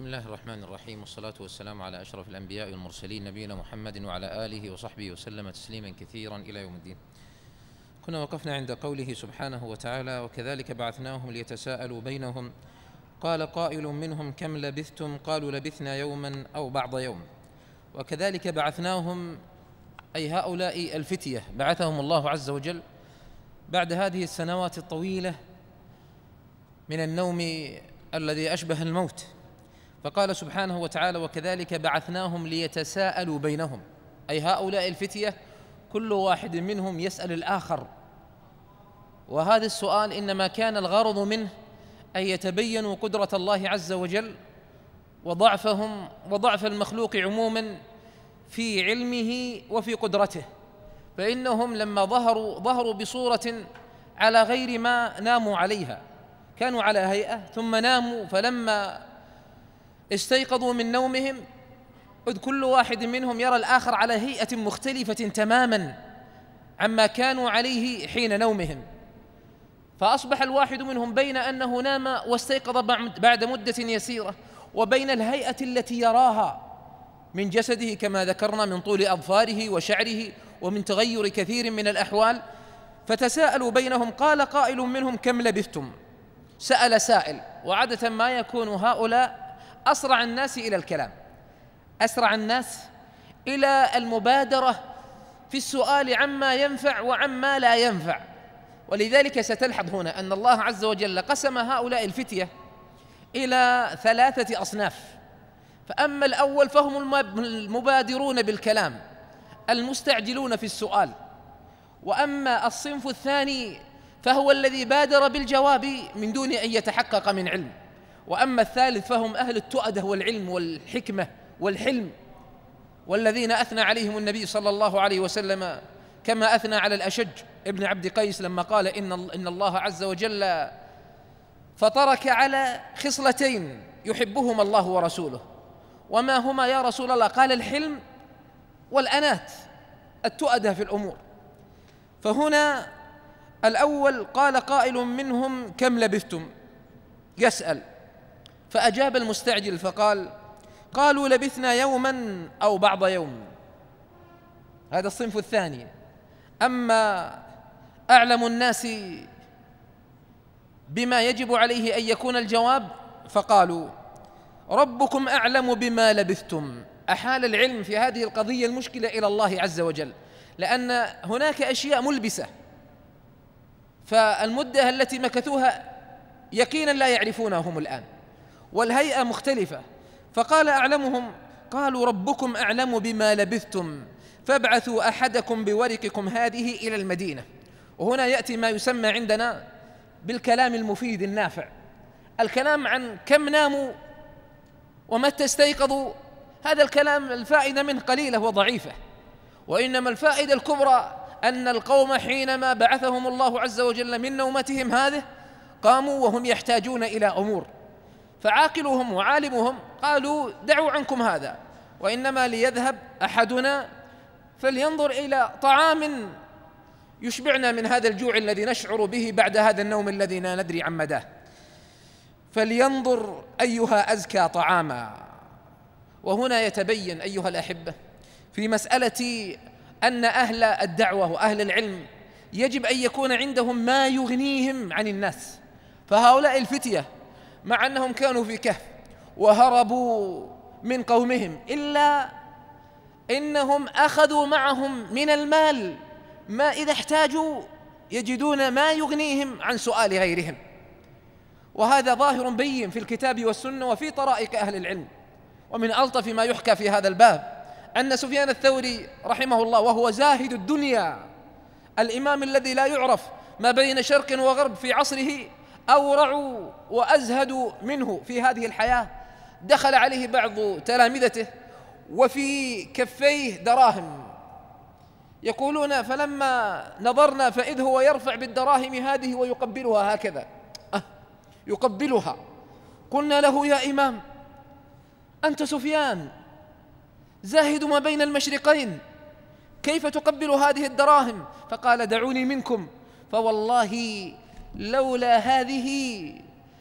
بسم الله الرحمن الرحيم والصلاة والسلام على أشرف الأنبياء والمرسلين نبينا محمد وعلى آله وصحبه وسلم تسليما كثيرا إلى يوم الدين كنا وقفنا عند قوله سبحانه وتعالى وكذلك بعثناهم ليتساءلوا بينهم قال قائل منهم كم لبثتم قالوا لبثنا يوما أو بعض يوم وكذلك بعثناهم أي هؤلاء الفتية بعثهم الله عز وجل بعد هذه السنوات الطويلة من النوم الذي أشبه الموت فقال سبحانه وتعالى وكذلك بعثناهم ليتساءلوا بينهم اي هؤلاء الفتيه كل واحد منهم يسال الاخر وهذا السؤال انما كان الغرض منه ان يتبينوا قدره الله عز وجل وضعفهم وضعف المخلوق عموما في علمه وفي قدرته فانهم لما ظهروا ظهروا بصوره على غير ما ناموا عليها كانوا على هيئه ثم ناموا فلما استيقظوا من نومهم إذ كل واحد منهم يرى الآخر على هيئة مختلفة تماما عما كانوا عليه حين نومهم فأصبح الواحد منهم بين أنه نام واستيقظ بعد مدة يسيرة وبين الهيئة التي يراها من جسده كما ذكرنا من طول أظفاره وشعره ومن تغير كثير من الأحوال فتساءلوا بينهم قال قائل منهم كم لبثتم سأل سائل وعادة ما يكون هؤلاء أسرع الناس إلى الكلام أسرع الناس إلى المبادرة في السؤال عما ينفع وعما لا ينفع ولذلك ستلحظ هنا أن الله عز وجل قسم هؤلاء الفتية إلى ثلاثة أصناف فأما الأول فهم المبادرون بالكلام المستعجلون في السؤال وأما الصنف الثاني فهو الذي بادر بالجواب من دون أن يتحقق من علم وأما الثالث فهم أهل التؤدة والعلم والحكمة والحلم والذين أثنى عليهم النبي صلى الله عليه وسلم كما أثنى على الأشج ابن عبد قيس لما قال إن, إن الله عز وجل فترك على خصلتين يحبهما الله ورسوله وما هما يا رسول الله قال الحلم والأنات التؤدة في الأمور فهنا الأول قال قائل منهم كم لبثتم يسأل فأجاب المستعجل فقال قالوا لبثنا يوما أو بعض يوم هذا الصنف الثاني أما أعلم الناس بما يجب عليه أن يكون الجواب فقالوا ربكم أعلم بما لبثتم أحال العلم في هذه القضية المشكلة إلى الله عز وجل لأن هناك أشياء ملبسة فالمدة التي مكثوها يقينا لا يعرفونها هم الآن والهيئة مختلفة فقال أعلمهم قالوا ربكم أعلم بما لبثتم فابعثوا أحدكم بورقكم هذه إلى المدينة وهنا يأتي ما يسمى عندنا بالكلام المفيد النافع الكلام عن كم ناموا ومتى استيقظوا هذا الكلام الفائدة منه قليلة وضعيفة وإنما الفائدة الكبرى أن القوم حينما بعثهم الله عز وجل من نومتهم هذه قاموا وهم يحتاجون إلى أمور فعاقلهم وعالمهم قالوا دعوا عنكم هذا وإنما ليذهب أحدنا فلينظر إلى طعام يشبعنا من هذا الجوع الذي نشعر به بعد هذا النوم الذي لا ندري عن مداه فلينظر أيها أزكى طعاما وهنا يتبين أيها الأحبة في مسألة أن أهل الدعوة وأهل العلم يجب أن يكون عندهم ما يغنيهم عن الناس فهؤلاء الفتية مع أنهم كانوا في كهف وهربوا من قومهم إلا إنهم أخذوا معهم من المال ما إذا احتاجوا يجدون ما يغنيهم عن سؤال غيرهم وهذا ظاهر بين في الكتاب والسنة وفي طرائق أهل العلم ومن ألطف ما يحكى في هذا الباب أن سفيان الثوري رحمه الله وهو زاهد الدنيا الإمام الذي لا يعرف ما بين شرق وغرب في عصره أورعوا وأزهدوا منه في هذه الحياة دخل عليه بعض تلامذته وفي كفيه دراهم يقولون فلما نظرنا فإذ هو يرفع بالدراهم هذه ويقبلها هكذا أه، يقبلها قلنا له يا إمام أنت سفيان زاهد ما بين المشرقين كيف تقبل هذه الدراهم فقال دعوني منكم فوالله لولا هذه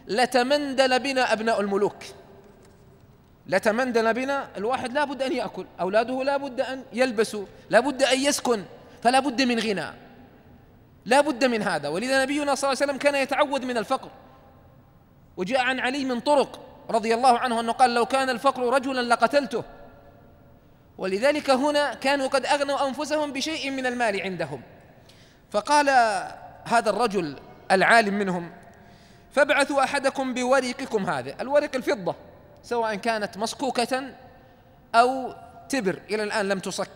لتمندل بنا أبناء الملوك لتمندل بنا الواحد لابد أن يأكل أولاده لابد أن يلبسوا لابد أن يسكن فلا بد من غنى لا بد من هذا ولذا نبينا صلى الله عليه وسلم كان يتعوذ من الفقر وجاء عن علي من طرق رضي الله عنه أنه قال لو كان الفقر رجلا لقتلته ولذلك هنا كانوا قد أغنوا أنفسهم بشيء من المال عندهم فقال هذا الرجل العالم منهم فابعثوا احدكم بورقكم هذه الورق الفضه سواء كانت مصكوكه او تبر الى الان لم تصك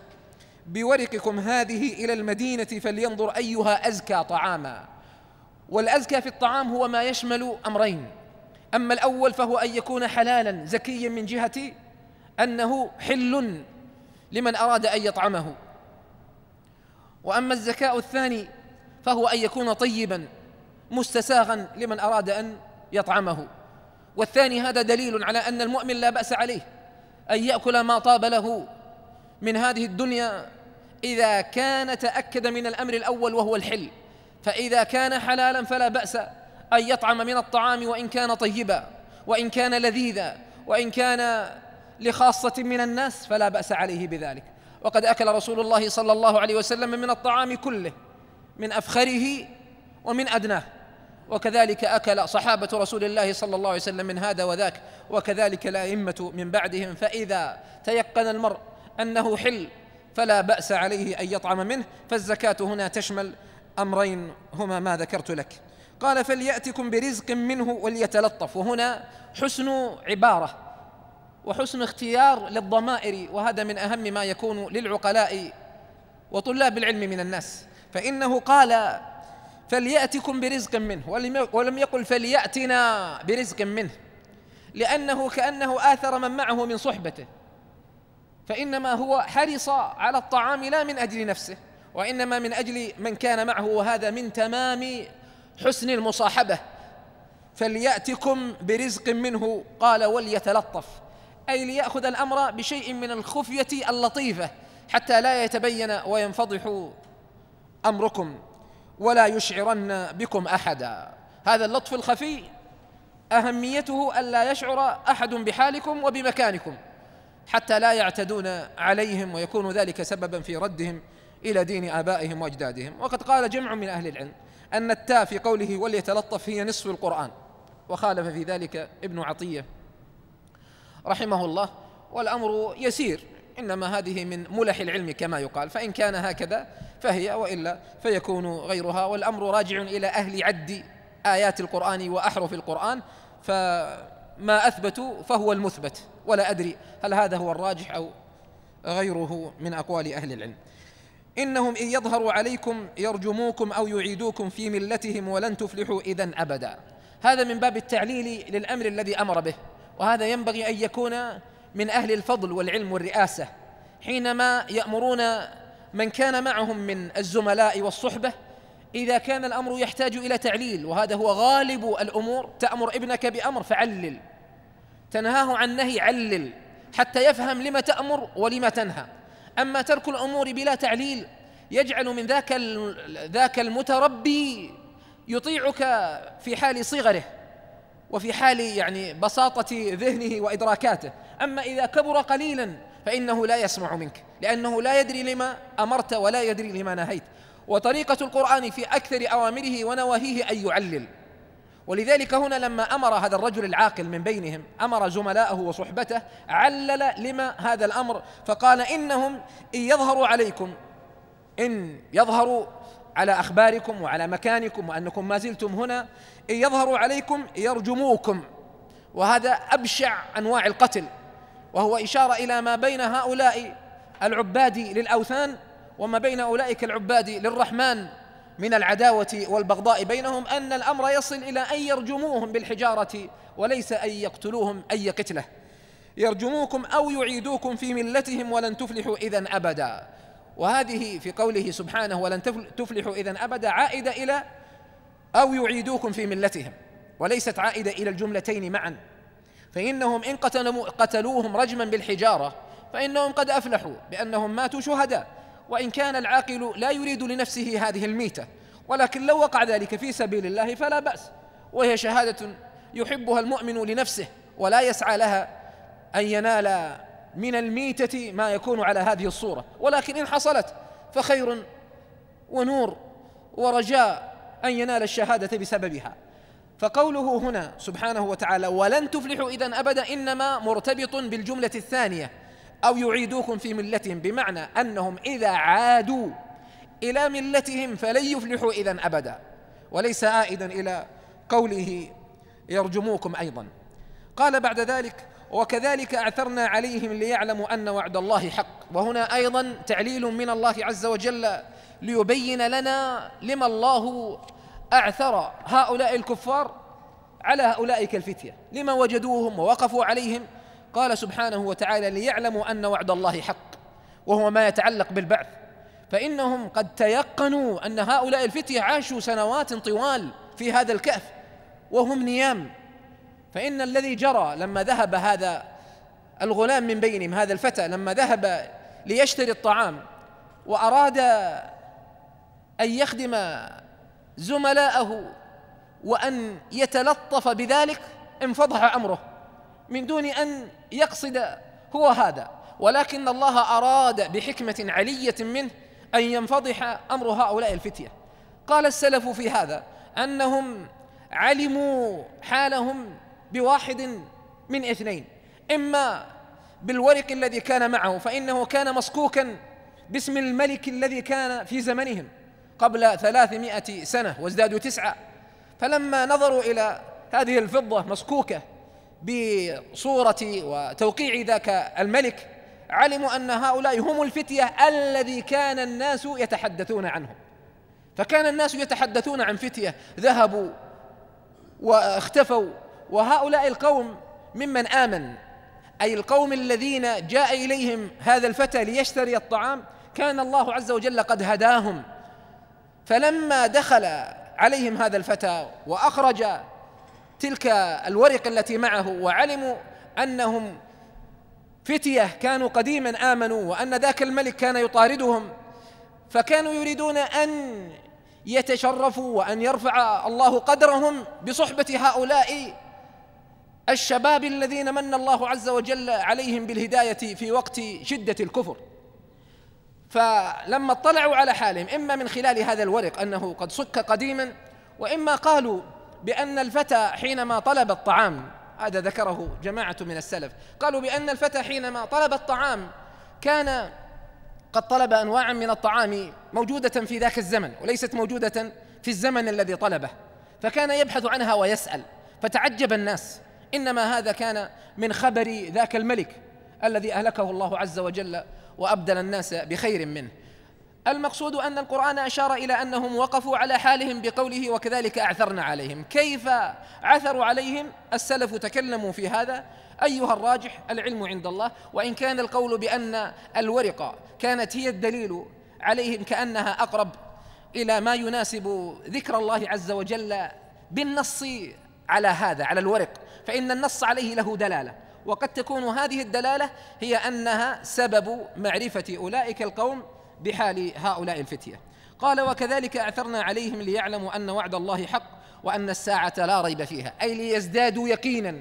بورقكم هذه الى المدينه فلينظر ايها ازكى طعاما والازكى في الطعام هو ما يشمل امرين اما الاول فهو ان يكون حلالا زكيا من جهه انه حل لمن اراد ان يطعمه واما الزكاء الثاني فهو ان يكون طيبا مستساغا لمن أراد أن يطعمه والثاني هذا دليل على أن المؤمن لا بأس عليه أن يأكل ما طاب له من هذه الدنيا إذا كان تأكد من الأمر الأول وهو الحل فإذا كان حلالا فلا بأس أن يطعم من الطعام وإن كان طيبا وإن كان لذيذا وإن كان لخاصة من الناس فلا بأس عليه بذلك وقد أكل رسول الله صلى الله عليه وسلم من الطعام كله من أفخره ومن أدناه وكذلك أكل صحابة رسول الله صلى الله عليه وسلم من هذا وذاك وكذلك الأئمة من بعدهم فإذا تيقن المرء أنه حل فلا بأس عليه أن يطعم منه فالزكاة هنا تشمل أمرين هما ما ذكرت لك قال فليأتكم برزق منه وليتلطف وهنا حسن عبارة وحسن اختيار للضمائر وهذا من أهم ما يكون للعقلاء وطلاب العلم من الناس فإنه قال فليأتكم برزق منه ولم يقل فليأتنا برزق منه لأنه كأنه آثر من معه من صحبته فإنما هو حرص على الطعام لا من أجل نفسه وإنما من أجل من كان معه وهذا من تمام حسن المصاحبة فليأتكم برزق منه قال وليتلطف أي ليأخذ الأمر بشيء من الخفية اللطيفة حتى لا يتبين وينفضح أمركم ولا يشعرن بكم احدا هذا اللطف الخفي اهميته الا يشعر احد بحالكم وبمكانكم حتى لا يعتدون عليهم ويكون ذلك سببا في ردهم الى دين ابائهم واجدادهم وقد قال جمع من اهل العلم ان التاء في قوله وليتلطف هي نصف القران وخالف في ذلك ابن عطيه رحمه الله والامر يسير إنما هذه من ملح العلم كما يقال فإن كان هكذا فهي وإلا فيكون غيرها والأمر راجع إلى أهل عد آيات القرآن وأحرف القرآن فما أثبتوا فهو المثبت ولا أدري هل هذا هو الراجح أو غيره من أقوال أهل العلم إنهم إن يظهروا عليكم يرجموكم أو يعيدوكم في ملتهم ولن تفلحوا إذا أبدا هذا من باب التعليل للأمر الذي أمر به وهذا ينبغي أن يكون من أهل الفضل والعلم والرئاسة حينما يأمرون من كان معهم من الزملاء والصحبة إذا كان الأمر يحتاج إلى تعليل وهذا هو غالب الأمور تأمر ابنك بأمر فعلل تنهاه عن نهي علل حتى يفهم لما تأمر ولما تنهى أما ترك الأمور بلا تعليل يجعل من ذاك ذاك المتربي يطيعك في حال صغره وفي حال يعني بساطة ذهنه وإدراكاته أما إذا كبر قليلا فإنه لا يسمع منك لأنه لا يدري لما أمرت ولا يدري لما نهيت وطريقة القرآن في أكثر أوامره ونواهيه أن يعلل ولذلك هنا لما أمر هذا الرجل العاقل من بينهم أمر زملائه وصحبته علل لما هذا الأمر فقال إنهم إن يظهروا عليكم إن يظهروا على أخباركم وعلى مكانكم وأنكم ما زلتم هنا إن يظهروا عليكم يرجموكم وهذا أبشع أنواع القتل وهو إشارة إلى ما بين هؤلاء العباد للأوثان وما بين أولئك العباد للرحمن من العداوة والبغضاء بينهم أن الأمر يصل إلى أن يرجموهم بالحجارة وليس أن يقتلوهم أي قتلة يرجموكم أو يعيدوكم في ملتهم ولن تفلحوا إذا أبدا وهذه في قوله سبحانه ولن تفلحوا إذا أبدا عائدة إلى أو يعيدوكم في ملتهم وليست عائدة إلى الجملتين معا فإنهم إن قتلوهم رجما بالحجارة فإنهم قد أفلحوا بأنهم ماتوا شهداء وإن كان العاقل لا يريد لنفسه هذه الميتة ولكن لو وقع ذلك في سبيل الله فلا بأس وهي شهادة يحبها المؤمن لنفسه ولا يسعى لها أن ينال من الميتة ما يكون على هذه الصورة ولكن إن حصلت فخير ونور ورجاء أن ينال الشهادة بسببها فقوله هنا سبحانه وتعالى ولن تفلحوا إذا أبدا إنما مرتبط بالجملة الثانية أو يعيدوكم في ملتهم بمعنى أنهم إذا عادوا إلى ملتهم فلن يفلحوا إذا أبدا وليس عائدا إلى قوله يرجموكم أيضا قال بعد ذلك وكذلك أعثرنا عليهم ليعلموا أن وعد الله حق وهنا أيضا تعليل من الله عز وجل ليبين لنا لما الله أعثر هؤلاء الكفار على أولئك الفتية لما وجدوهم ووقفوا عليهم قال سبحانه وتعالى ليعلموا أن وعد الله حق وهو ما يتعلق بالبعث فإنهم قد تيقنوا أن هؤلاء الفتية عاشوا سنوات طوال في هذا الكهف وهم نيام فإن الذي جرى لما ذهب هذا الغلام من بينهم هذا الفتى لما ذهب ليشتري الطعام وأراد أن يخدم زملائه وأن يتلطف بذلك انفضح أمره من دون أن يقصد هو هذا ولكن الله أراد بحكمة علية منه أن ينفضح أمر هؤلاء الفتية قال السلف في هذا أنهم علموا حالهم بواحد من اثنين إما بالورق الذي كان معه فإنه كان مصكوكا باسم الملك الذي كان في زمنهم قبل ثلاثمائة سنة وازدادوا تسعة فلما نظروا إلى هذه الفضة مسكوكة بصورة وتوقيع ذاك الملك علموا أن هؤلاء هم الفتية الذي كان الناس يتحدثون عنهم فكان الناس يتحدثون عن فتية ذهبوا واختفوا وهؤلاء القوم ممن آمن أي القوم الذين جاء إليهم هذا الفتى ليشتري الطعام كان الله عز وجل قد هداهم فلما دخل عليهم هذا الفتى واخرج تلك الورق التي معه وعلموا انهم فتيه كانوا قديما امنوا وان ذاك الملك كان يطاردهم فكانوا يريدون ان يتشرفوا وان يرفع الله قدرهم بصحبه هؤلاء الشباب الذين من الله عز وجل عليهم بالهدايه في وقت شده الكفر فلما اطلعوا على حالهم إما من خلال هذا الورق أنه قد صك قديما وإما قالوا بأن الفتى حينما طلب الطعام هذا ذكره جماعة من السلف قالوا بأن الفتى حينما طلب الطعام كان قد طلب أنواعا من الطعام موجودة في ذاك الزمن وليست موجودة في الزمن الذي طلبه فكان يبحث عنها ويسأل فتعجب الناس إنما هذا كان من خبر ذاك الملك الذي أهلكه الله عز وجل وأبدل الناس بخير منه المقصود أن القرآن أشار إلى أنهم وقفوا على حالهم بقوله وكذلك أعثرنا عليهم كيف عثروا عليهم السلف تكلموا في هذا أيها الراجح العلم عند الله وإن كان القول بأن الورقة كانت هي الدليل عليهم كأنها أقرب إلى ما يناسب ذكر الله عز وجل بالنص على هذا على الورق فإن النص عليه له دلالة وقد تكون هذه الدلالة هي أنها سبب معرفة أولئك القوم بحال هؤلاء الفتية قال وكذلك أعثرنا عليهم ليعلموا أن وعد الله حق وأن الساعة لا ريب فيها أي ليزدادوا يقينا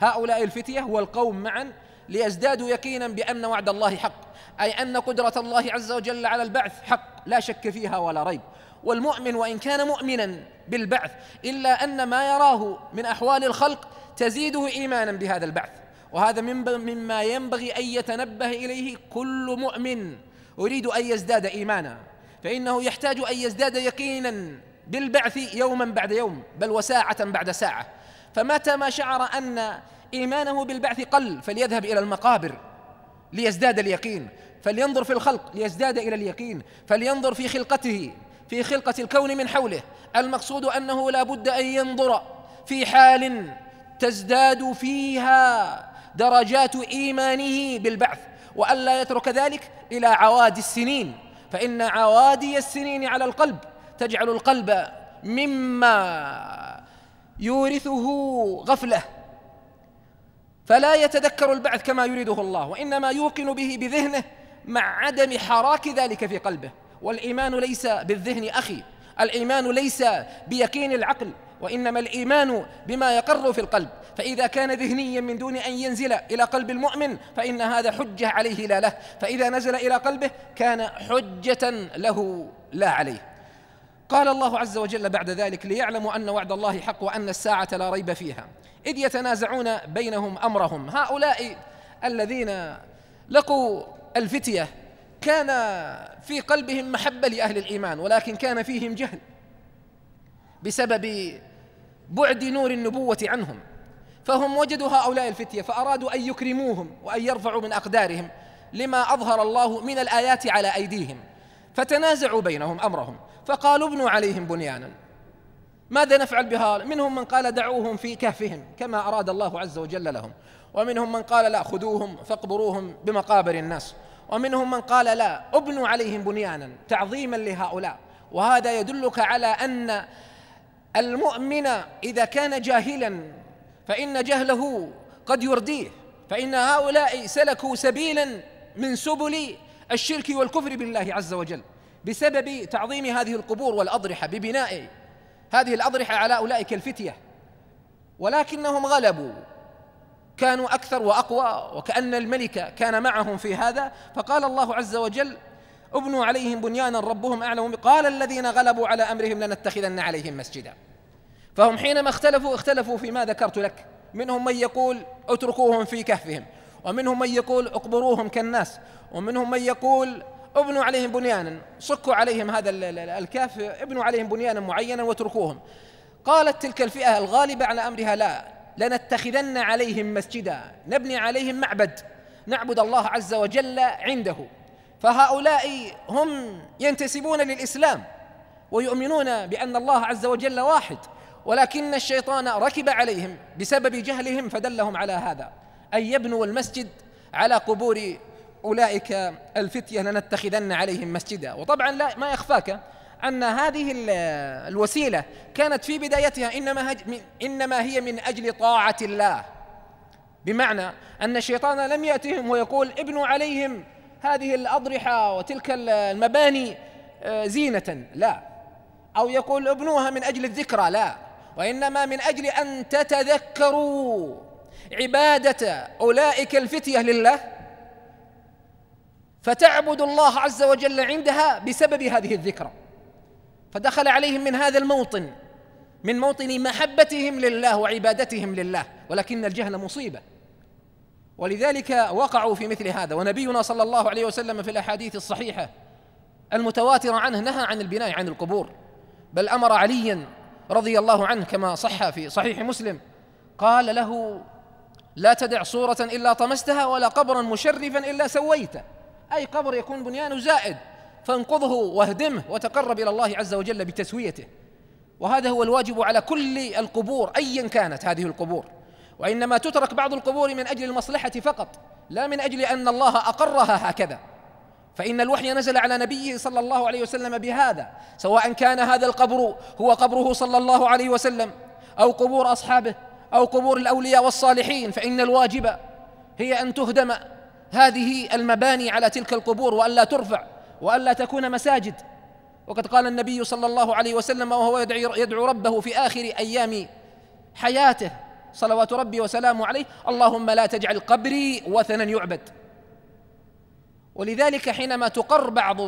هؤلاء الفتية والقوم معا ليزدادوا يقينا بأن وعد الله حق أي أن قدرة الله عز وجل على البعث حق لا شك فيها ولا ريب والمؤمن وإن كان مؤمنا بالبعث إلا أن ما يراه من أحوال الخلق تزيده إيمانا بهذا البعث وهذا مما ينبغي أن يتنبه إليه كل مؤمن أريد أن يزداد إيمانا فإنه يحتاج أن يزداد يقينا بالبعث يوما بعد يوم بل وساعة بعد ساعة فمتى ما شعر أن إيمانه بالبعث قل فليذهب إلى المقابر ليزداد اليقين فلينظر في الخلق ليزداد إلى اليقين فلينظر في خلقته في خلقة الكون من حوله المقصود أنه لا بد أن ينظر في حال تزداد فيها درجات إيمانه بالبعث وألا يترك ذلك إلى عوادي السنين فإن عوادي السنين على القلب تجعل القلب مما يورثه غفله فلا يتذكر البعث كما يريده الله وانما يوقن به بذهنه مع عدم حراك ذلك في قلبه والايمان ليس بالذهن اخي الايمان ليس بيقين العقل وانما الايمان بما يقر في القلب فاذا كان ذهنيا من دون ان ينزل الى قلب المؤمن فان هذا حجه عليه لا له فاذا نزل الى قلبه كان حجه له لا عليه قال الله عز وجل بعد ذلك ليعلموا ان وعد الله حق وان الساعه لا ريب فيها اذ يتنازعون بينهم امرهم هؤلاء الذين لقوا الفتيه كان في قلبهم محبه لاهل الايمان ولكن كان فيهم جهل بسبب بعد نور النبوه عنهم فهم وجدوا هؤلاء الفتيه فارادوا ان يكرموهم وان يرفعوا من اقدارهم لما اظهر الله من الايات على ايديهم فتنازعوا بينهم امرهم فقالوا ابنوا عليهم بنيانا ماذا نفعل بها منهم من قال دعوهم في كهفهم كما اراد الله عز وجل لهم ومنهم من قال لا خذوهم فاقبروهم بمقابر الناس ومنهم من قال لا ابنوا عليهم بنيانا تعظيما لهؤلاء وهذا يدلك على ان المؤمن اذا كان جاهلا فان جهله قد يرديه فان هؤلاء سلكوا سبيلا من سبل الشرك والكفر بالله عز وجل بسبب تعظيم هذه القبور والاضرحه ببناء هذه الاضرحه على اولئك الفتيه ولكنهم غلبوا كانوا اكثر واقوى وكان الملك كان معهم في هذا فقال الله عز وجل ابنوا عليهم بنيانا ربهم اعلم قال الذين غلبوا على امرهم لنتخذن عليهم مسجدا فهم حينما اختلفوا اختلفوا فيما ذكرت لك منهم من يقول اتركوهم في كهفهم ومنهم من يقول اقبروهم كالناس ومنهم من يقول ابنوا عليهم بنيانا صكوا عليهم هذا الكهف ابنوا عليهم بنيانا معينا واتركوهم قالت تلك الفئه الغالبه على امرها لا لنتخذن عليهم مسجدا نبني عليهم معبد نعبد الله عز وجل عنده فهؤلاء هم ينتسبون للاسلام ويؤمنون بان الله عز وجل واحد ولكن الشيطان ركب عليهم بسبب جهلهم فدلهم على هذا ان يبنوا المسجد على قبور اولئك الفتيه لنتخذن عليهم مسجدا وطبعا لا ما يخفاك أن هذه الوسيلة كانت في بدايتها إنما, إنما هي من أجل طاعة الله بمعنى أن الشيطان لم يأتهم ويقول ابنوا عليهم هذه الأضرحة وتلك المباني آه، زينة لا أو يقول ابنوها من أجل الذكرى لا وإنما من أجل أن تتذكروا عبادة أولئك الفتية لله فتعبد الله عز وجل عندها بسبب هذه الذكرى فدخل عليهم من هذا الموطن من موطن محبتهم لله وعبادتهم لله ولكن الجهل مصيبه ولذلك وقعوا في مثل هذا ونبينا صلى الله عليه وسلم في الاحاديث الصحيحه المتواتره عنه نهى عن البناء عن القبور بل امر عليا رضي الله عنه كما صح في صحيح مسلم قال له لا تدع صوره الا طمستها ولا قبرا مشرفا الا سويته اي قبر يكون بنيانه زائد فانقضه واهدمه وتقرب الى الله عز وجل بتسويته وهذا هو الواجب على كل القبور ايا كانت هذه القبور وانما تترك بعض القبور من اجل المصلحه فقط لا من اجل ان الله اقرها هكذا فإن الوحي نزل على نبيه صلى الله عليه وسلم بهذا سواء كان هذا القبر هو قبره صلى الله عليه وسلم أو قبور أصحابه أو قبور الأولياء والصالحين فإن الواجب هي أن تهدم هذه المباني على تلك القبور وألا ترفع والا تكون مساجد وقد قال النبي صلى الله عليه وسلم وهو يدعو, يدعو ربه في اخر ايام حياته صلوات ربي وسلامه عليه اللهم لا تجعل قبري وثنا يعبد ولذلك حينما تقر بعض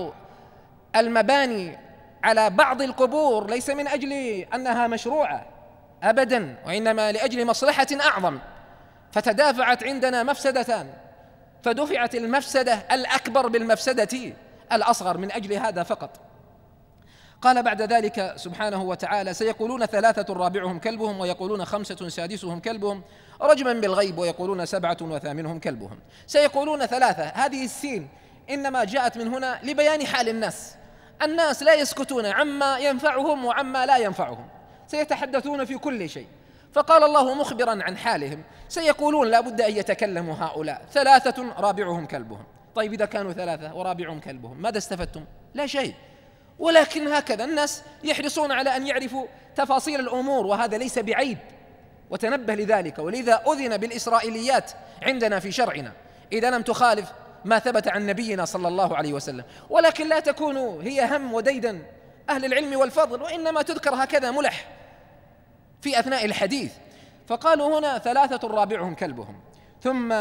المباني على بعض القبور ليس من اجل انها مشروعه ابدا وانما لاجل مصلحه اعظم فتدافعت عندنا مفسدتان فدفعت المفسده الاكبر بالمفسده الأصغر من أجل هذا فقط قال بعد ذلك سبحانه وتعالى سيقولون ثلاثة رابعهم كلبهم ويقولون خمسة سادسهم كلبهم رجما بالغيب ويقولون سبعة وثامنهم كلبهم سيقولون ثلاثة هذه السين إنما جاءت من هنا لبيان حال الناس الناس لا يسكتون عما ينفعهم وعما لا ينفعهم سيتحدثون في كل شيء فقال الله مخبرا عن حالهم سيقولون لا بد أن يتكلموا هؤلاء ثلاثة رابعهم كلبهم طيب إذا كانوا ثلاثة ورابعهم كلبهم ماذا استفدتم؟ لا شيء ولكن هكذا الناس يحرصون على أن يعرفوا تفاصيل الأمور وهذا ليس بعيب وتنبه لذلك ولذا أذن بالإسرائيليات عندنا في شرعنا إذا لم تخالف ما ثبت عن نبينا صلى الله عليه وسلم ولكن لا تكون هي هم وديدا أهل العلم والفضل وإنما تذكر هكذا ملح في أثناء الحديث فقالوا هنا ثلاثة رابعهم كلبهم ثم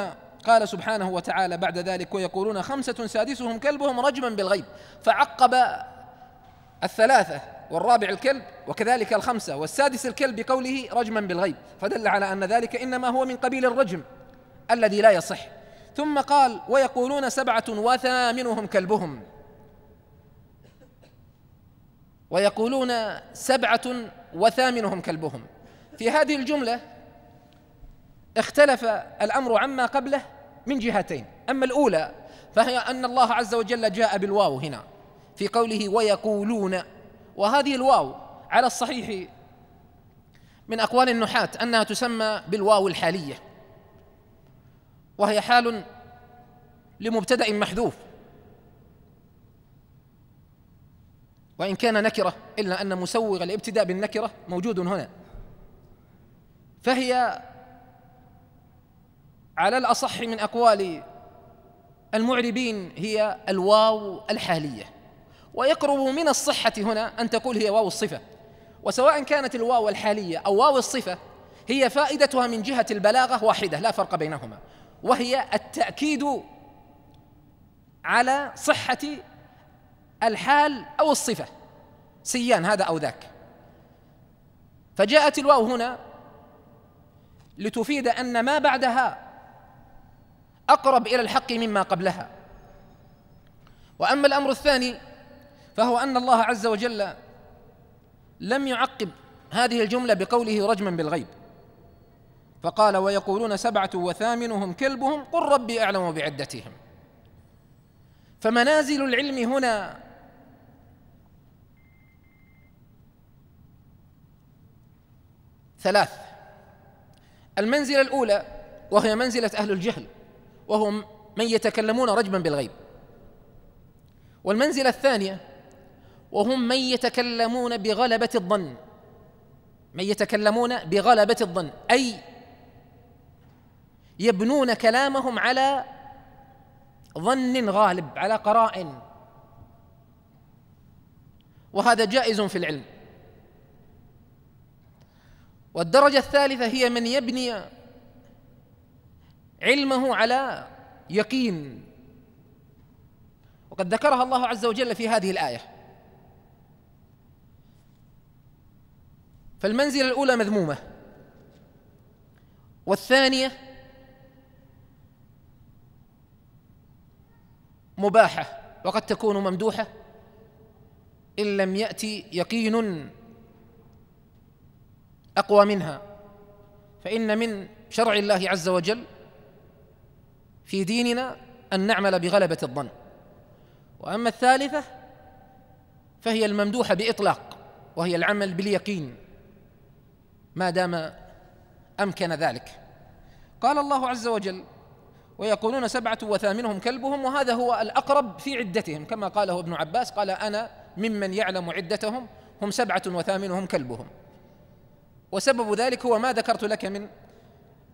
قال سبحانه وتعالى بعد ذلك ويقولون خمسة سادسهم كلبهم رجما بالغيب فعقب الثلاثة والرابع الكلب وكذلك الخمسة والسادس الكلب بقوله رجما بالغيب فدل على أن ذلك إنما هو من قبيل الرجم الذي لا يصح ثم قال ويقولون سبعة وثامنهم كلبهم ويقولون سبعة وثامنهم كلبهم في هذه الجملة اختلف الأمر عما قبله من جهتين أما الأولى فهي أن الله عز وجل جاء بالواو هنا في قوله ويقولون وهذه الواو على الصحيح من أقوال النحاة أنها تسمى بالواو الحالية وهي حال لمبتدأ محذوف وإن كان نكرة إلا أن مسوغ الابتداء بالنكرة موجود هنا فهي على الأصح من أقوال المعربين هي الواو الحالية ويقرب من الصحة هنا أن تقول هي واو الصفة وسواء كانت الواو الحالية أو واو الصفة هي فائدتها من جهة البلاغة واحدة لا فرق بينهما وهي التأكيد على صحة الحال أو الصفة سيان هذا أو ذاك فجاءت الواو هنا لتفيد أن ما بعدها أقرب إلى الحق مما قبلها وأما الأمر الثاني فهو أن الله عز وجل لم يعقب هذه الجملة بقوله رجما بالغيب فقال ويقولون سبعة وثامنهم كلبهم قل ربي أعلم بعدتهم فمنازل العلم هنا ثلاث المنزلة الأولى وهي منزلة أهل الجهل وهم من يتكلمون رجما بالغيب والمنزلة الثانية وهم من يتكلمون بغلبة الظن من يتكلمون بغلبة الظن أي يبنون كلامهم على ظن غالب على قرائن وهذا جائز في العلم والدرجة الثالثة هي من يبني علمه على يقين وقد ذكرها الله عز وجل في هذه الايه فالمنزله الاولى مذمومه والثانيه مباحه وقد تكون ممدوحه ان لم ياتي يقين اقوى منها فان من شرع الله عز وجل في ديننا أن نعمل بغلبة الظن وأما الثالثة فهي الممدوحة بإطلاق وهي العمل باليقين ما دام أمكن ذلك قال الله عز وجل ويقولون سبعة وثامنهم كلبهم وهذا هو الأقرب في عدتهم كما قاله ابن عباس قال أنا ممن يعلم عدتهم هم سبعة وثامنهم كلبهم وسبب ذلك هو ما ذكرت لك من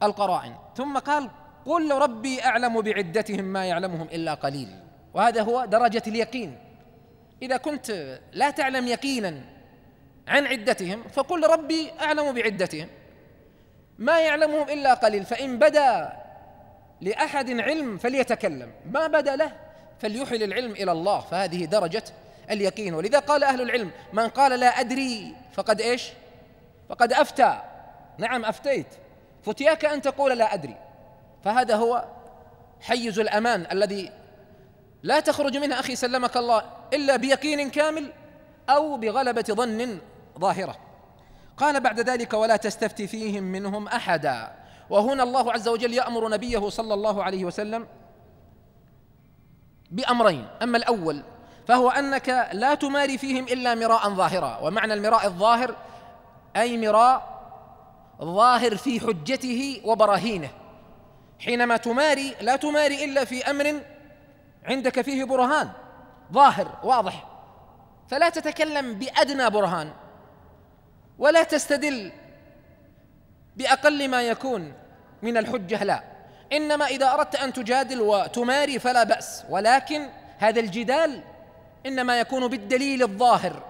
القرائن ثم قال قل ربي اعلم بعدتهم ما يعلمهم الا قليل وهذا هو درجه اليقين اذا كنت لا تعلم يقينا عن عدتهم فقل ربي اعلم بعدتهم ما يعلمهم الا قليل فان بدا لاحد علم فليتكلم ما بدا له فليحل العلم الى الله فهذه درجه اليقين ولذا قال اهل العلم من قال لا ادري فقد ايش فقد افتى نعم افتيت فتياك ان تقول لا ادري فهذا هو حيز الامان الذي لا تخرج منه اخي سلمك الله الا بيقين كامل او بغلبه ظن ظاهره قال بعد ذلك ولا تستفتي فيهم منهم احدا وهنا الله عز وجل يامر نبيه صلى الله عليه وسلم بامرين اما الاول فهو انك لا تماري فيهم الا مراء ظاهرا ومعنى المراء الظاهر اي مراء ظاهر في حجته وبراهينه حينما تماري لا تماري الا في امر عندك فيه برهان ظاهر واضح فلا تتكلم بادنى برهان ولا تستدل باقل ما يكون من الحجه لا انما اذا اردت ان تجادل وتماري فلا باس ولكن هذا الجدال انما يكون بالدليل الظاهر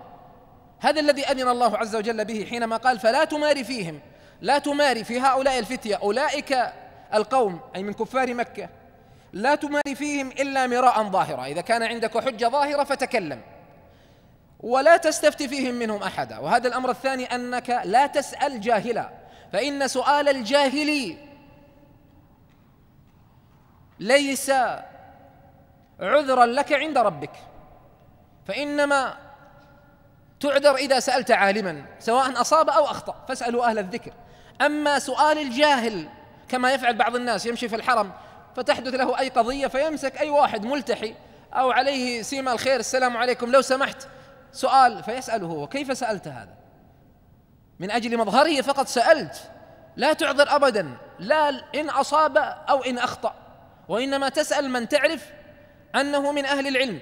هذا الذي اذن الله عز وجل به حينما قال فلا تماري فيهم لا تماري في هؤلاء الفتيه اولئك القوم أي من كفار مكة لا تماري فيهم إلا مراء ظاهرا إذا كان عندك حجة ظاهرة فتكلم ولا تستفت فيهم منهم أحدا وهذا الأمر الثاني أنك لا تسأل جاهلا فإن سؤال الجاهل ليس عذرا لك عند ربك فإنما تعذر إذا سألت عالما سواء أصاب أو أخطأ فاسألوا أهل الذكر أما سؤال الجاهل كما يفعل بعض الناس يمشي في الحرم فتحدث له أي قضية فيمسك أي واحد ملتحي أو عليه سيما الخير السلام عليكم لو سمحت سؤال فيسأله هو كيف سألت هذا من أجل مظهره فقط سألت لا تعذر أبدا لا إن أصاب أو إن أخطأ وإنما تسأل من تعرف أنه من أهل العلم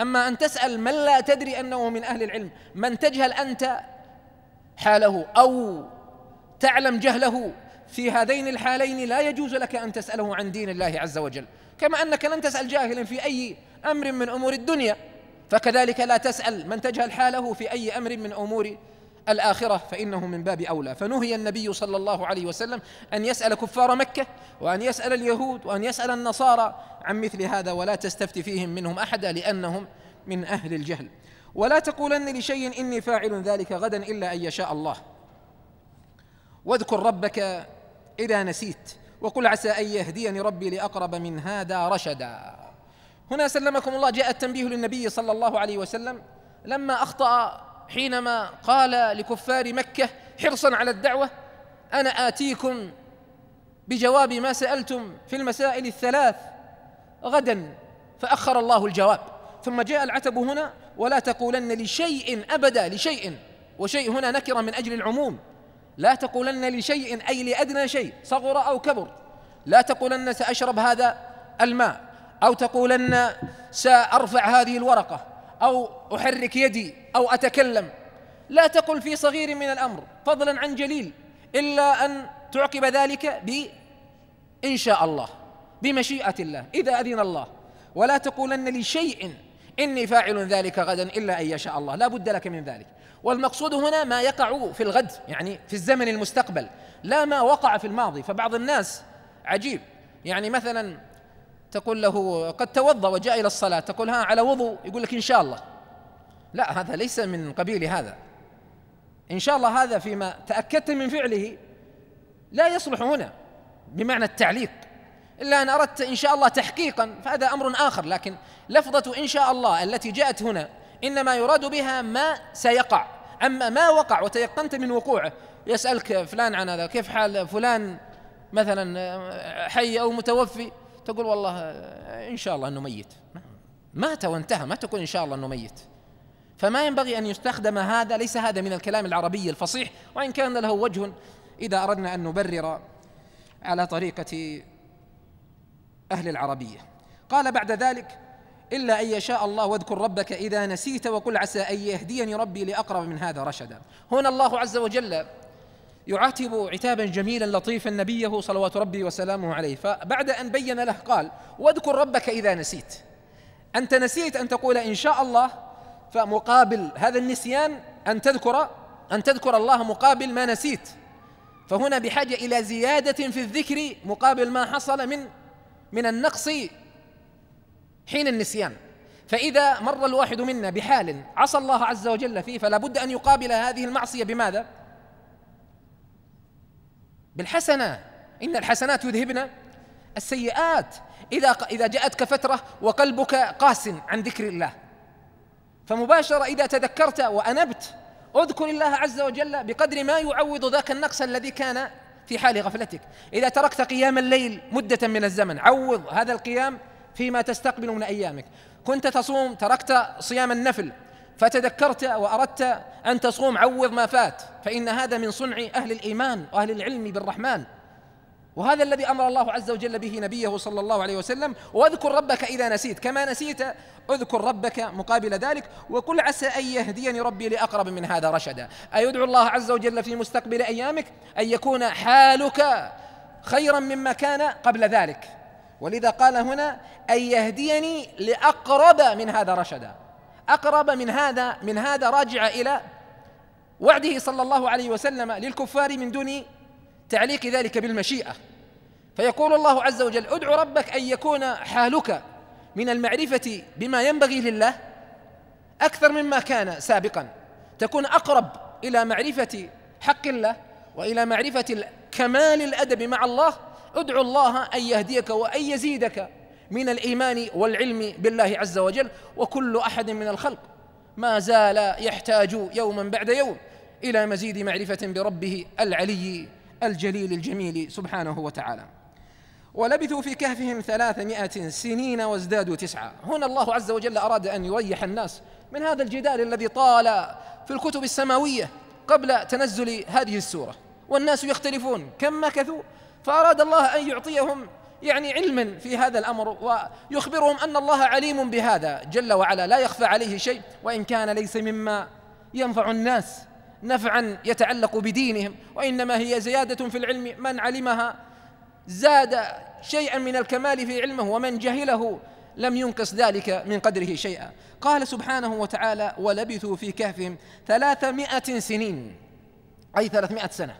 أما أن تسأل من لا تدري أنه من أهل العلم من تجهل أنت حاله أو تعلم جهله في هذين الحالين لا يجوز لك ان تساله عن دين الله عز وجل كما انك لن تسال جاهلا في اي امر من امور الدنيا فكذلك لا تسال من تجهل حاله في اي امر من امور الاخره فانه من باب اولى فنهي النبي صلى الله عليه وسلم ان يسال كفار مكه وان يسال اليهود وان يسال النصارى عن مثل هذا ولا تستفت فيهم منهم احدا لانهم من اهل الجهل ولا تقولن لشيء اني فاعل ذلك غدا الا ان يشاء الله واذكر ربك إذا نسيت وقل عسى أن يهديني ربي لأقرب من هذا رشدا هنا سلمكم الله جاء التنبيه للنبي صلى الله عليه وسلم لما أخطأ حينما قال لكفار مكة حرصا على الدعوة أنا آتيكم بجواب ما سألتم في المسائل الثلاث غدا فأخر الله الجواب ثم جاء العتب هنا ولا تقولن لشيء أبدا لشيء وشيء هنا نكرة من أجل العموم لا تقولن لشيء أي لأدنى شيء صغر أو كبر لا تقولن سأشرب هذا الماء أو تقولن سأرفع هذه الورقة أو أحرك يدي أو أتكلم لا تقل في صغير من الأمر فضلا عن جليل إلا أن تعقب ذلك ب إن شاء الله بمشيئة الله إذا أذن الله ولا تقولن لشيء إني فاعل ذلك غدا إلا أن يشاء الله لا بد لك من ذلك والمقصود هنا ما يقع في الغد يعني في الزمن المستقبل لا ما وقع في الماضي فبعض الناس عجيب يعني مثلا تقول له قد توضا وجاء الى الصلاه تقول ها على وضوء يقول لك ان شاء الله لا هذا ليس من قبيل هذا ان شاء الله هذا فيما تاكدت من فعله لا يصلح هنا بمعنى التعليق الا ان اردت ان شاء الله تحقيقا فهذا امر اخر لكن لفظه ان شاء الله التي جاءت هنا انما يراد بها ما سيقع أما ما وقع وتيقنت من وقوعه يسألك فلان عن هذا كيف حال فلان مثلا آه، حي أو متوفي تقول والله آه، إن شاء الله أنه ميت مات وانتهى ما تقول إن شاء الله أنه ميت فما ينبغي أن يستخدم هذا ليس هذا من الكلام العربي الفصيح وإن كان له وجه إذا أردنا أن نبرر على طريقة أهل العربية قال بعد ذلك إلا أن يشاء الله واذكر ربك إذا نسيت وقل عسى أن يهديني ربي لأقرب من هذا رشدا هنا الله عز وجل يعاتب عتابا جميلا لطيفا نبيه صلوات ربي وسلامه عليه فبعد أن بين له قال واذكر ربك إذا نسيت أنت نسيت أن تقول إن شاء الله فمقابل هذا النسيان أن تذكر أن تذكر الله مقابل ما نسيت فهنا بحاجة إلى زيادة في الذكر مقابل ما حصل من من النقص حين النسيان فإذا مر الواحد منا بحال عصى الله عز وجل فيه فلا بد أن يقابل هذه المعصية بماذا؟ بالحسنة إن الحسنات يذهبن السيئات إذا إذا جاءتك فترة وقلبك قاس عن ذكر الله فمباشرة إذا تذكرت وأنبت اذكر الله عز وجل بقدر ما يعوض ذاك النقص الذي كان في حال غفلتك إذا تركت قيام الليل مدة من الزمن عوض هذا القيام فيما تستقبل من أيامك كنت تصوم تركت صيام النفل فتذكرت وأردت أن تصوم عوض ما فات فإن هذا من صنع أهل الإيمان وأهل العلم بالرحمن وهذا الذي امر الله عز وجل به نبيه صلى الله عليه وسلم واذكر ربك اذا نسيت كما نسيت اذكر ربك مقابل ذلك وقل عسى ان يهديني ربي لاقرب من هذا رشدا اي ادعو الله عز وجل في مستقبل ايامك ان يكون حالك خيرا مما كان قبل ذلك ولذا قال هنا أن يهديني لأقرب من هذا رشدا أقرب من هذا من هذا راجع إلى وعده صلى الله عليه وسلم للكفار من دون تعليق ذلك بالمشيئة فيقول الله عز وجل ادعو ربك أن يكون حالك من المعرفة بما ينبغي لله أكثر مما كان سابقا تكون أقرب إلى معرفة حق الله وإلى معرفة كمال الأدب مع الله ادعو الله أن يهديك وأن يزيدك من الإيمان والعلم بالله عز وجل وكل أحد من الخلق ما زال يحتاج يوما بعد يوم إلى مزيد معرفة بربه العلي الجليل الجميل سبحانه وتعالى ولبثوا في كهفهم ثلاثمائة سنين وازدادوا تسعة هنا الله عز وجل أراد أن يريح الناس من هذا الجدال الذي طال في الكتب السماوية قبل تنزل هذه السورة والناس يختلفون كم مكثوا فأراد الله أن يعطيهم يعني علما في هذا الأمر ويخبرهم أن الله عليم بهذا جل وعلا لا يخفى عليه شيء وإن كان ليس مما ينفع الناس نفعا يتعلق بدينهم وإنما هي زيادة في العلم من علمها زاد شيئا من الكمال في علمه ومن جهله لم ينقص ذلك من قدره شيئا قال سبحانه وتعالى ولبثوا في كهفهم ثلاثمائة سنين أي ثلاثمائة سنة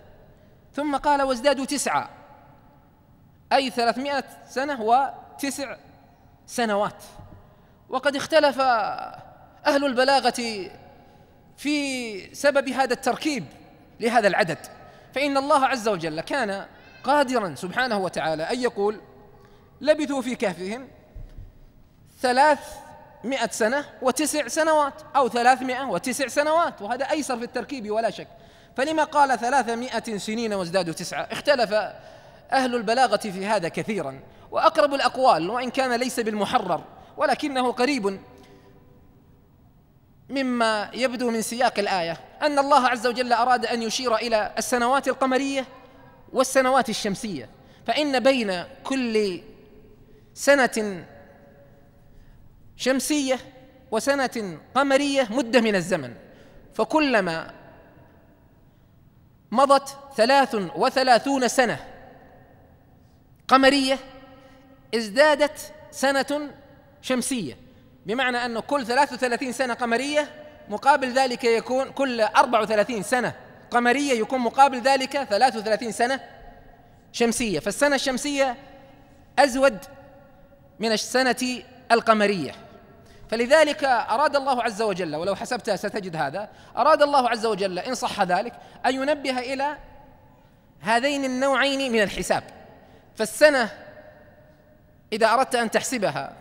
ثم قال وازدادوا تسعة أي ثلاثمائة سنة وتسع سنوات وقد اختلف أهل البلاغة في سبب هذا التركيب لهذا العدد فإن الله عز وجل كان قادرا سبحانه وتعالى أن يقول لبثوا في كهفهم ثلاثمائة سنة وتسع سنوات أو ثلاثمائة وتسع سنوات وهذا أيسر في التركيب ولا شك فلما قال ثلاثمائة سنين وازدادوا تسعة اختلف أهل البلاغة في هذا كثيرا وأقرب الأقوال وإن كان ليس بالمحرر ولكنه قريب مما يبدو من سياق الآية أن الله عز وجل أراد أن يشير إلى السنوات القمرية والسنوات الشمسية فإن بين كل سنة شمسية وسنة قمرية مدة من الزمن فكلما مضت ثلاث وثلاثون سنة قمرية ازدادت سنة شمسية بمعنى أنه كل 33 سنة قمرية مقابل ذلك يكون كل 34 سنة قمرية يكون مقابل ذلك 33 سنة شمسية فالسنة الشمسية أزود من السنة القمرية فلذلك أراد الله عز وجل ولو حسبتها ستجد هذا أراد الله عز وجل إن صح ذلك أن ينبه إلى هذين النوعين من الحساب فالسنة إذا أردت أن تحسبها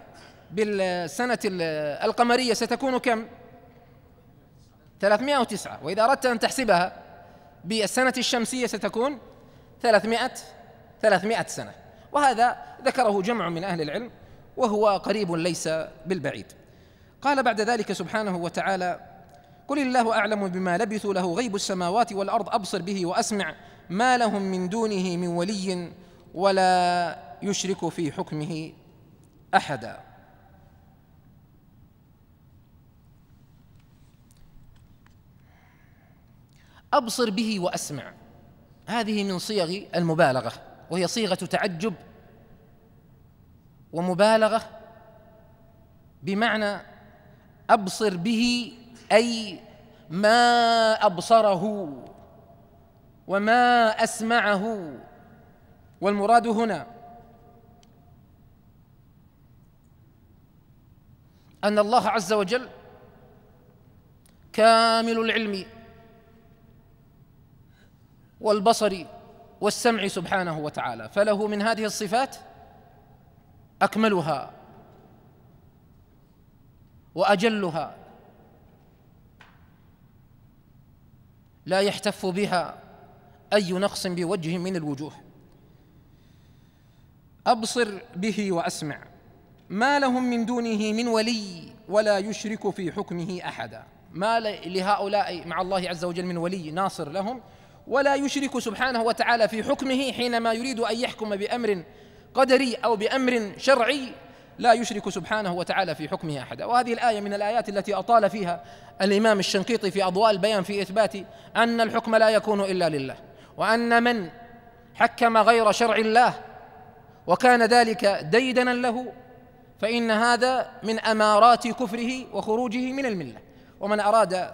بالسنة القمرية ستكون كم؟ 309 وإذا أردت أن تحسبها بالسنة الشمسية ستكون 300 300 سنة وهذا ذكره جمع من أهل العلم وهو قريب ليس بالبعيد قال بعد ذلك سبحانه وتعالى قل الله اعلم بما لبثوا له غيب السماوات والارض ابصر به واسمع ما لهم من دونه من ولي ولا يشرك في حكمه احدا ابصر به واسمع هذه من صيغ المبالغه وهي صيغه تعجب ومبالغه بمعنى ابصر به اي ما ابصره وما اسمعه والمراد هنا ان الله عز وجل كامل العلم والبصر والسمع سبحانه وتعالى فله من هذه الصفات اكملها واجلها لا يحتف بها اي نقص بوجه من الوجوه ابصر به واسمع ما لهم من دونه من ولي ولا يشرك في حكمه احدا ما لهؤلاء مع الله عز وجل من ولي ناصر لهم ولا يشرك سبحانه وتعالى في حكمه حينما يريد ان يحكم بامر قدري او بامر شرعي لا يشرك سبحانه وتعالى في حكمه احدا وهذه الايه من الايات التي اطال فيها الامام الشنقيطي في اضواء البيان في اثبات ان الحكم لا يكون الا لله وان من حكم غير شرع الله وكان ذلك ديدنا له فان هذا من امارات كفره وخروجه من المله ومن اراد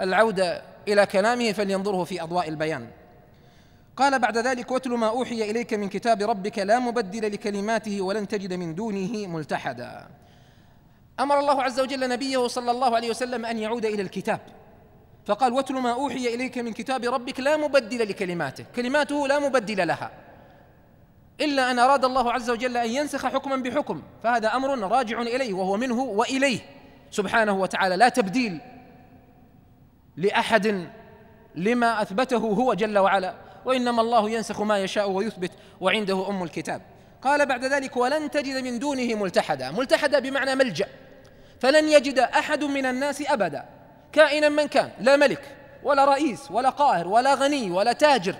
العوده الى كلامه فلينظره في اضواء البيان قال بعد ذلك واتل ما اوحي اليك من كتاب ربك لا مبدل لكلماته ولن تجد من دونه ملتحدا امر الله عز وجل نبيه صلى الله عليه وسلم ان يعود الى الكتاب فقال واتل ما اوحي اليك من كتاب ربك لا مبدل لكلماته كلماته لا مبدل لها الا ان اراد الله عز وجل ان ينسخ حكما بحكم فهذا امر راجع اليه وهو منه واليه سبحانه وتعالى لا تبديل لاحد لما اثبته هو جل وعلا وإنما الله ينسخ ما يشاء ويثبت وعنده أم الكتاب قال بعد ذلك ولن تجد من دونه ملتحدا ملتحدا بمعنى ملجأ فلن يجد أحد من الناس أبدا كائنا من كان لا ملك ولا رئيس ولا قاهر ولا غني ولا تاجر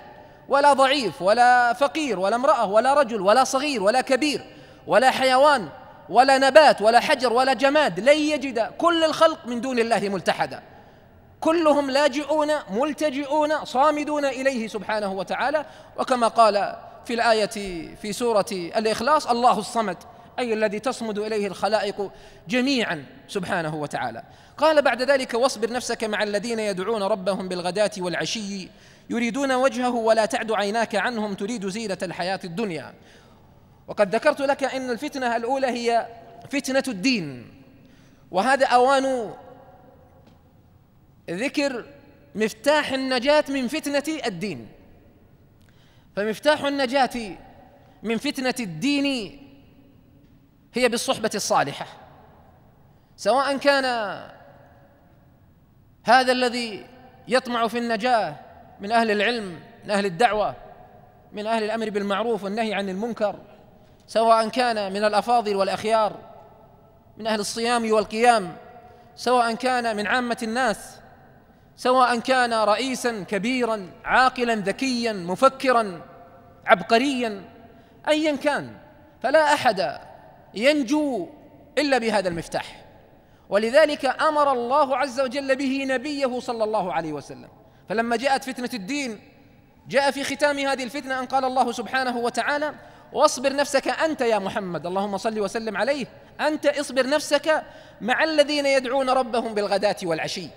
ولا ضعيف ولا فقير ولا امرأة ولا رجل ولا صغير ولا كبير ولا حيوان ولا نبات ولا حجر ولا جماد لن يجد كل الخلق من دون الله ملتحدا كلهم لاجئون ملتجئون صامدون اليه سبحانه وتعالى وكما قال في الايه في سوره الاخلاص الله الصمد اي الذي تصمد اليه الخلائق جميعا سبحانه وتعالى قال بعد ذلك واصبر نفسك مع الذين يدعون ربهم بالغداه والعشي يريدون وجهه ولا تعد عيناك عنهم تريد زينه الحياه الدنيا وقد ذكرت لك ان الفتنه الاولى هي فتنه الدين وهذا اوان ذكر مفتاح النجاة من فتنة الدين فمفتاح النجاة من فتنة الدين هي بالصحبة الصالحة سواء كان هذا الذي يطمع في النجاة من أهل العلم من أهل الدعوة من أهل الأمر بالمعروف والنهي عن المنكر سواء كان من الأفاضل والأخيار من أهل الصيام والقيام سواء كان من عامة الناس سواء كان رئيسا كبيرا عاقلا ذكيا مفكرا عبقريا ايا كان فلا احد ينجو الا بهذا المفتاح ولذلك امر الله عز وجل به نبيه صلى الله عليه وسلم فلما جاءت فتنه الدين جاء في ختام هذه الفتنه ان قال الله سبحانه وتعالى واصبر نفسك انت يا محمد اللهم صل وسلم عليه انت اصبر نفسك مع الذين يدعون ربهم بالغداه والعشي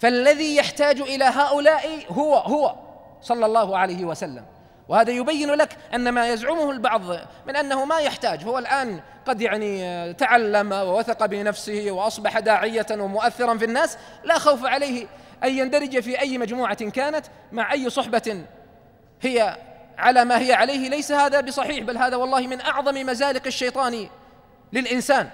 فالذي يحتاج الى هؤلاء هو هو صلى الله عليه وسلم وهذا يبين لك ان ما يزعمه البعض من انه ما يحتاج هو الان قد يعني تعلم ووثق بنفسه واصبح داعيه ومؤثرا في الناس لا خوف عليه ان يندرج في اي مجموعه كانت مع اي صحبه هي على ما هي عليه ليس هذا بصحيح بل هذا والله من اعظم مزالق الشيطان للانسان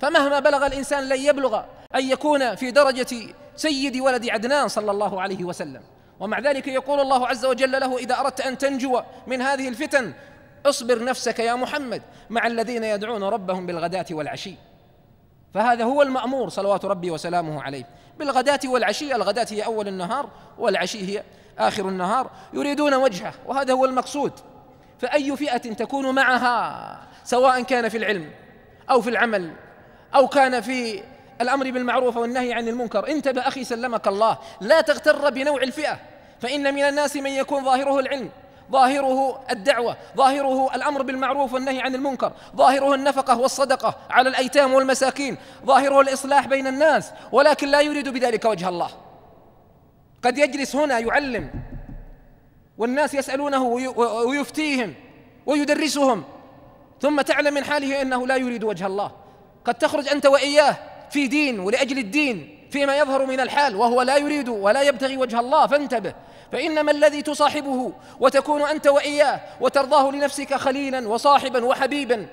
فمهما بلغ الانسان لن يبلغ ان يكون في درجه سيد ولد عدنان صلى الله عليه وسلم ومع ذلك يقول الله عز وجل له اذا اردت ان تنجو من هذه الفتن اصبر نفسك يا محمد مع الذين يدعون ربهم بالغداه والعشي فهذا هو المامور صلوات ربي وسلامه عليه بالغداه والعشي الغداه هي اول النهار والعشي هي اخر النهار يريدون وجهه وهذا هو المقصود فاي فئه تكون معها سواء كان في العلم او في العمل او كان في الأمر بالمعروف والنهي عن المنكر انتبه أخي سلمك الله لا تغتر بنوع الفئة فإن من الناس من يكون ظاهره العلم ظاهره الدعوة ظاهره الأمر بالمعروف والنهي عن المنكر ظاهره النفقة والصدقة على الأيتام والمساكين ظاهره الإصلاح بين الناس ولكن لا يريد بذلك وجه الله قد يجلس هنا يعلم والناس يسألونه ويفتيهم ويدرسهم ثم تعلم من حاله أنه لا يريد وجه الله قد تخرج أنت وإياه في دين ولأجل الدين فيما يظهر من الحال وهو لا يريد ولا يبتغي وجه الله فانتبه فإنما الذي تصاحبه وتكون أنت وإياه وترضاه لنفسك خليلا وصاحبا وحبيبا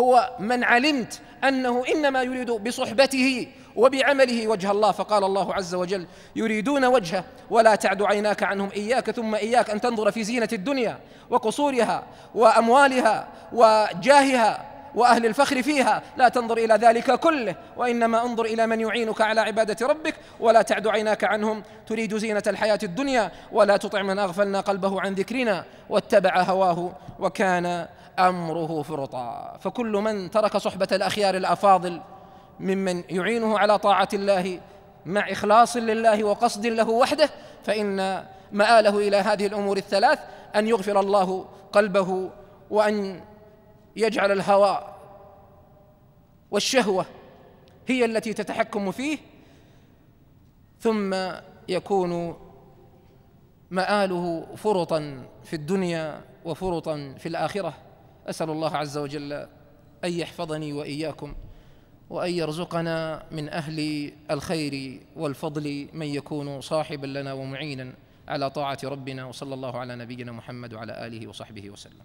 هو من علمت أنه إنما يريد بصحبته وبعمله وجه الله فقال الله عز وجل يريدون وجهه ولا تعد عيناك عنهم إياك ثم إياك أن تنظر في زينة الدنيا وقصورها وأموالها وجاهها وأهل الفخر فيها لا تنظر إلى ذلك كله وإنما انظر إلى من يعينك على عبادة ربك ولا تعد عيناك عنهم تريد زينة الحياة الدنيا ولا تطع من أغفلنا قلبه عن ذكرنا واتبع هواه وكان أمره فرطا فكل من ترك صحبة الأخيار الأفاضل ممن يعينه على طاعة الله مع إخلاص لله وقصد له وحده فإن مآله إلى هذه الأمور الثلاث أن يغفر الله قلبه وأن يجعل الهوى والشهوه هي التي تتحكم فيه ثم يكون مآله فرطا في الدنيا وفرطا في الآخرة أسأل الله عز وجل أن يحفظني وإياكم وأن يرزقنا من أهل الخير والفضل من يكون صاحبا لنا ومعينا على طاعة ربنا وصلى الله على نبينا محمد وعلى آله وصحبه وسلم